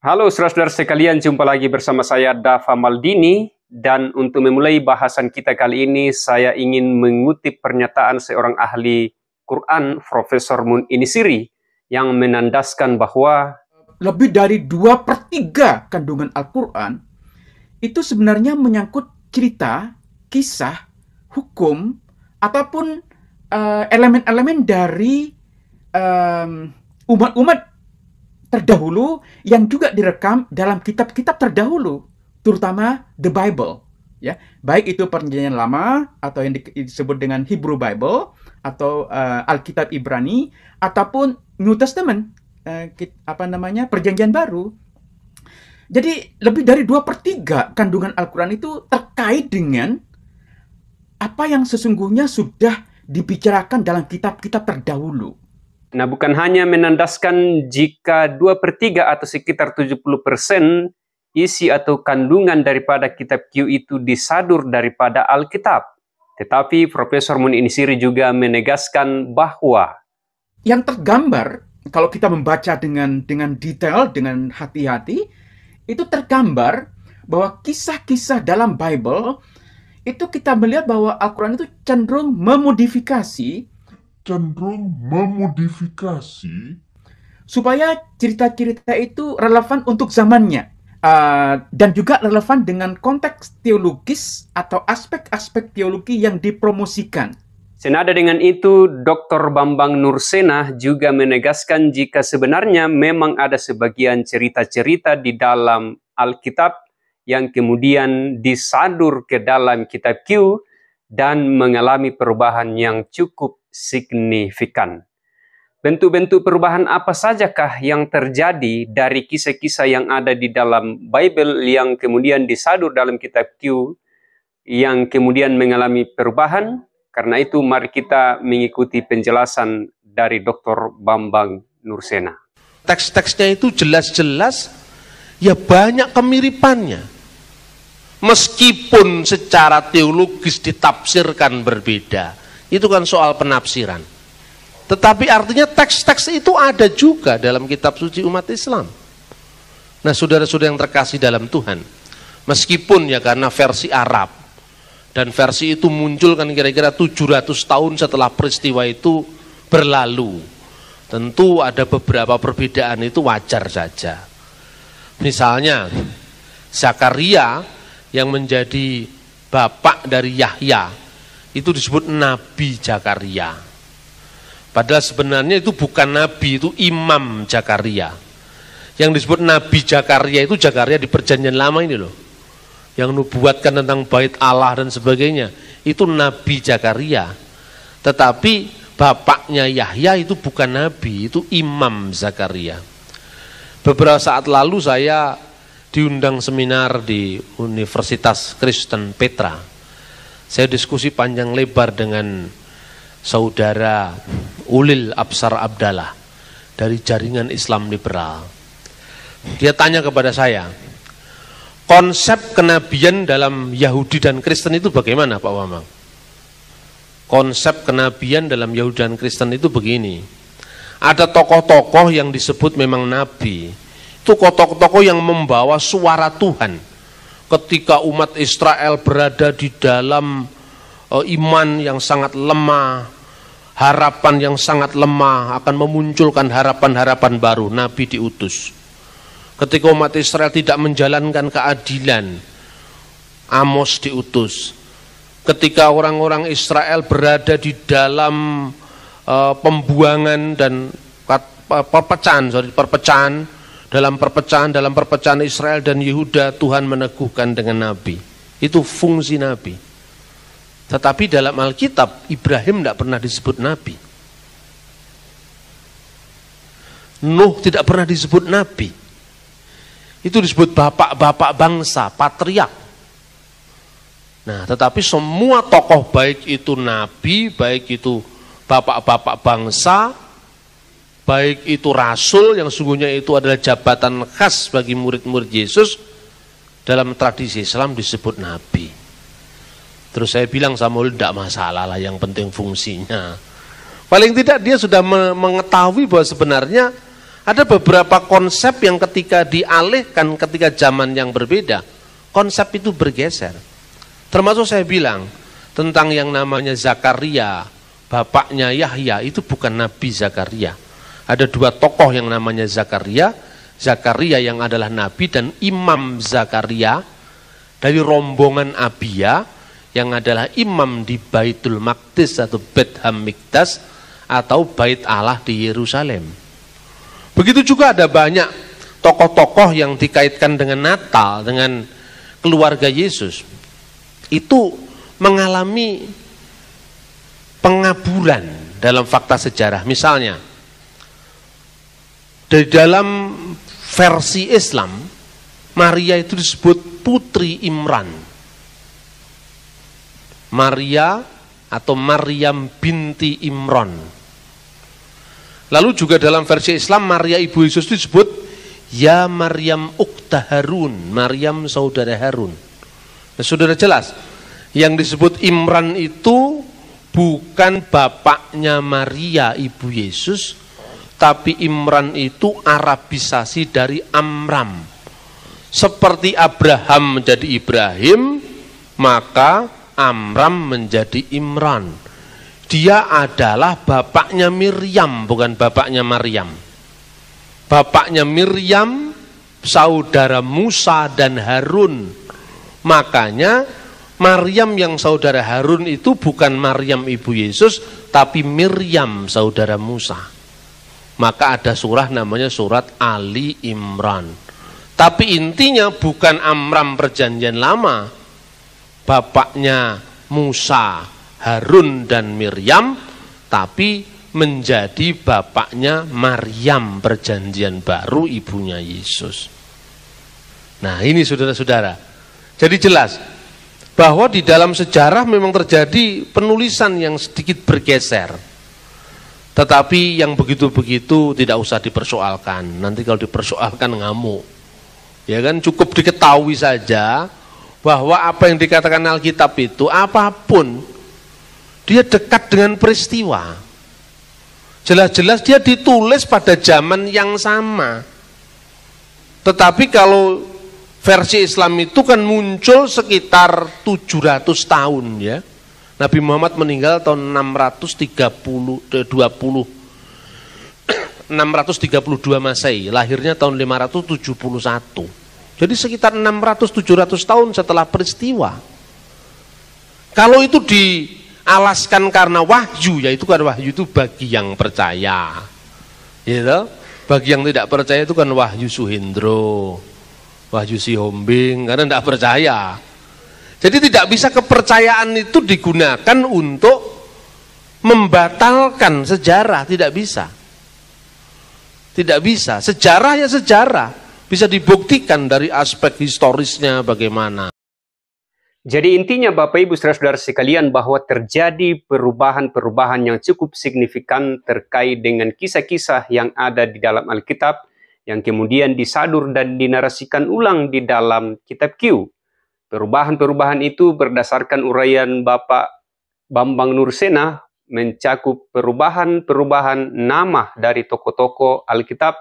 Halo saudara-saudara sekalian, jumpa lagi bersama saya Dava Maldini dan untuk memulai bahasan kita kali ini saya ingin mengutip pernyataan seorang ahli Quran Profesor Mun Inisiri yang menandaskan bahwa lebih dari dua per 3 kandungan Al-Quran itu sebenarnya menyangkut cerita, kisah, hukum, ataupun eh, elemen-elemen uh, dari umat-umat uh, terdahulu yang juga direkam dalam kitab-kitab terdahulu, terutama the Bible, ya. Baik itu Perjanjian Lama atau yang disebut dengan Hebrew Bible atau uh, Alkitab Ibrani ataupun New Testament uh, apa namanya? Perjanjian Baru. Jadi lebih dari dua pertiga kandungan Al-Quran itu terkait dengan apa yang sesungguhnya sudah dibicarakan dalam kitab-kitab terdahulu. Nah, bukan hanya menandaskan jika 2 per 3 atau sekitar 70% isi atau kandungan daripada kitab Q itu disadur daripada Alkitab. Tetapi Profesor Munisiri juga menegaskan bahwa yang tergambar kalau kita membaca dengan dengan detail, dengan hati-hati, itu tergambar bahwa kisah-kisah dalam Bible itu kita melihat bahwa Al-Quran itu cenderung memodifikasi cenderung memodifikasi supaya cerita-cerita itu relevan untuk zamannya uh, dan juga relevan dengan konteks teologis atau aspek-aspek teologi yang dipromosikan. Senada dengan itu, Dr. Bambang Nursena juga menegaskan jika sebenarnya memang ada sebagian cerita-cerita di dalam Alkitab yang kemudian disadur ke dalam kitab Q dan mengalami perubahan yang cukup signifikan. Bentuk-bentuk perubahan apa sajakah yang terjadi dari kisah-kisah yang ada di dalam Bible yang kemudian disadur dalam kitab Q yang kemudian mengalami perubahan? Karena itu mari kita mengikuti penjelasan dari Dr. Bambang Nursena. Teks-teksnya itu jelas-jelas ya banyak kemiripannya. Meskipun secara teologis ditafsirkan berbeda, itu kan soal penafsiran. Tetapi artinya teks-teks itu ada juga dalam kitab suci umat Islam. Nah saudara-saudara yang terkasih dalam Tuhan. Meskipun ya karena versi Arab. Dan versi itu muncul kan kira-kira 700 tahun setelah peristiwa itu berlalu. Tentu ada beberapa perbedaan itu wajar saja. Misalnya Zakaria yang menjadi bapak dari Yahya itu disebut Nabi Jakaria. Padahal sebenarnya itu bukan nabi, itu imam Jakaria. Yang disebut Nabi Jakaria itu Jakaria di perjanjian lama ini loh. Yang nubuatkan tentang bait Allah dan sebagainya. Itu Nabi Jakaria. Tetapi bapaknya Yahya itu bukan nabi, itu imam Zakaria. Beberapa saat lalu saya diundang seminar di Universitas Kristen Petra saya diskusi panjang lebar dengan saudara Ulil Absar Abdallah dari jaringan Islam liberal. Dia tanya kepada saya, konsep kenabian dalam Yahudi dan Kristen itu bagaimana Pak Wamang? Konsep kenabian dalam Yahudi dan Kristen itu begini. Ada tokoh-tokoh yang disebut memang nabi. Itu tokoh-tokoh yang membawa suara Tuhan ketika umat Israel berada di dalam eh, iman yang sangat lemah, harapan yang sangat lemah akan memunculkan harapan-harapan baru nabi diutus. Ketika umat Israel tidak menjalankan keadilan, Amos diutus. Ketika orang-orang Israel berada di dalam uh, pembuangan dan perpecahan, sorry, perpecahan, dalam perpecahan dalam perpecahan Israel dan Yehuda Tuhan meneguhkan dengan nabi itu fungsi nabi tetapi dalam Alkitab Ibrahim tidak pernah disebut nabi Nuh tidak pernah disebut nabi itu disebut bapak-bapak bangsa patriak nah tetapi semua tokoh baik itu nabi baik itu bapak-bapak bangsa baik itu rasul yang sungguhnya itu adalah jabatan khas bagi murid-murid Yesus dalam tradisi Islam disebut nabi terus saya bilang sama lu tidak masalah lah yang penting fungsinya paling tidak dia sudah mengetahui bahwa sebenarnya ada beberapa konsep yang ketika dialihkan ketika zaman yang berbeda konsep itu bergeser termasuk saya bilang tentang yang namanya Zakaria bapaknya Yahya itu bukan Nabi Zakaria ada dua tokoh yang namanya Zakaria, Zakaria yang adalah nabi dan Imam Zakaria dari rombongan Abia yang adalah imam di Baitul Maqdis atau Bet Hamikdas atau Bait Allah di Yerusalem. Begitu juga ada banyak tokoh-tokoh yang dikaitkan dengan Natal, dengan keluarga Yesus. Itu mengalami pengaburan dalam fakta sejarah. Misalnya, dari dalam versi Islam, Maria itu disebut Putri Imran. Maria atau Maryam binti Imran Lalu juga dalam versi Islam Maria ibu Yesus disebut Ya Maryam Ukta Harun, Maryam saudara Harun. Nah, saudara jelas, yang disebut Imran itu bukan bapaknya Maria ibu Yesus, tapi Imran itu Arabisasi dari Amram. Seperti Abraham menjadi Ibrahim, maka Amram menjadi Imran. Dia adalah bapaknya Miriam, bukan bapaknya Maryam. Bapaknya Miriam, saudara Musa dan Harun. Makanya Maryam yang saudara Harun itu bukan Maryam ibu Yesus, tapi Miriam saudara Musa maka ada surah namanya surat Ali Imran. Tapi intinya bukan Amram perjanjian lama. Bapaknya Musa, Harun dan Miriam, tapi menjadi bapaknya Maryam perjanjian baru ibunya Yesus. Nah, ini saudara-saudara. Jadi jelas bahwa di dalam sejarah memang terjadi penulisan yang sedikit bergeser tetapi yang begitu-begitu tidak usah dipersoalkan. Nanti kalau dipersoalkan ngamuk. Ya kan cukup diketahui saja bahwa apa yang dikatakan Alkitab itu apapun dia dekat dengan peristiwa. Jelas-jelas dia ditulis pada zaman yang sama. Tetapi kalau versi Islam itu kan muncul sekitar 700 tahun ya Nabi Muhammad meninggal tahun 630 20 632 Masehi, lahirnya tahun 571. Jadi sekitar 600-700 tahun setelah peristiwa. Kalau itu dialaskan karena wahyu, yaitu kan wahyu itu bagi yang percaya. Gitu? Bagi yang tidak percaya itu kan wahyu Suhindro, wahyu Sihombing, karena tidak percaya. Jadi tidak bisa kepercayaan itu digunakan untuk membatalkan sejarah, tidak bisa. Tidak bisa, sejarah ya sejarah, bisa dibuktikan dari aspek historisnya bagaimana. Jadi intinya Bapak Ibu saudara-saudara sekalian bahwa terjadi perubahan-perubahan yang cukup signifikan terkait dengan kisah-kisah yang ada di dalam Alkitab yang kemudian disadur dan dinarasikan ulang di dalam kitab Q. Perubahan-perubahan itu berdasarkan uraian Bapak Bambang Nursena mencakup perubahan-perubahan nama dari toko-toko Alkitab,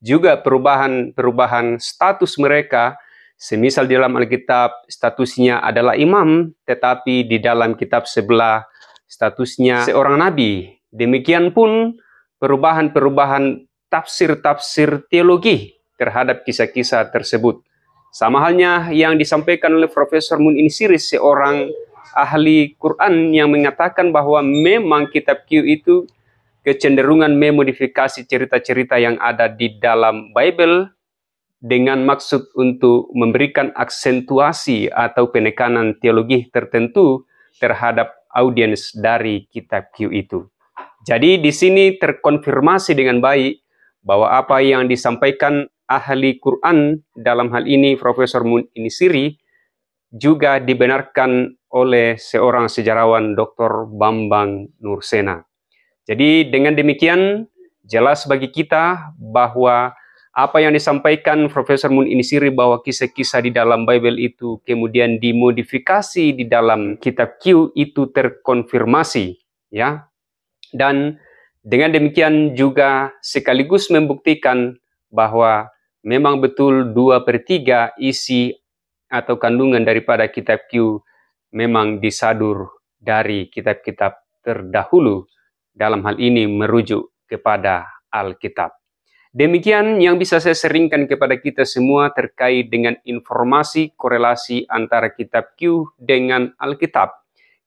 juga perubahan-perubahan status mereka, semisal di dalam Alkitab statusnya adalah imam, tetapi di dalam kitab sebelah statusnya seorang nabi. Demikian pun perubahan-perubahan tafsir-tafsir teologi terhadap kisah-kisah tersebut. Sama halnya yang disampaikan oleh Profesor Mun Siris, seorang ahli Quran yang mengatakan bahwa memang kitab Q itu kecenderungan memodifikasi cerita-cerita yang ada di dalam Bible dengan maksud untuk memberikan aksentuasi atau penekanan teologi tertentu terhadap audiens dari kitab Q itu. Jadi di sini terkonfirmasi dengan baik bahwa apa yang disampaikan ahli Quran dalam hal ini Profesor Mun Inisiri juga dibenarkan oleh seorang sejarawan Dr. Bambang Nursena. Jadi dengan demikian jelas bagi kita bahwa apa yang disampaikan Profesor Mun Inisiri bahwa kisah-kisah di dalam Bible itu kemudian dimodifikasi di dalam kitab Q itu terkonfirmasi ya. Dan dengan demikian juga sekaligus membuktikan bahwa memang betul dua per 3 isi atau kandungan daripada kitab Q memang disadur dari kitab-kitab terdahulu dalam hal ini merujuk kepada Alkitab. Demikian yang bisa saya seringkan kepada kita semua terkait dengan informasi korelasi antara kitab Q dengan Alkitab.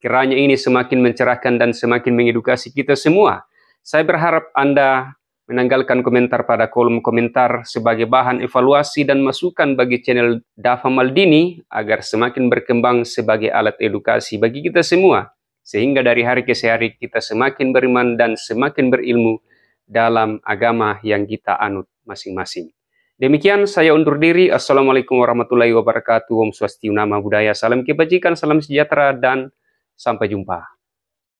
Kiranya ini semakin mencerahkan dan semakin mengedukasi kita semua. Saya berharap Anda menanggalkan komentar pada kolom komentar sebagai bahan evaluasi dan masukan bagi channel Dafa Maldini agar semakin berkembang sebagai alat edukasi bagi kita semua, sehingga dari hari ke hari kita semakin beriman dan semakin berilmu dalam agama yang kita anut masing-masing. Demikian saya undur diri. Assalamualaikum warahmatullahi wabarakatuh. Om swastiunama Nama Budaya, Salam Kebajikan, Salam Sejahtera, dan sampai jumpa.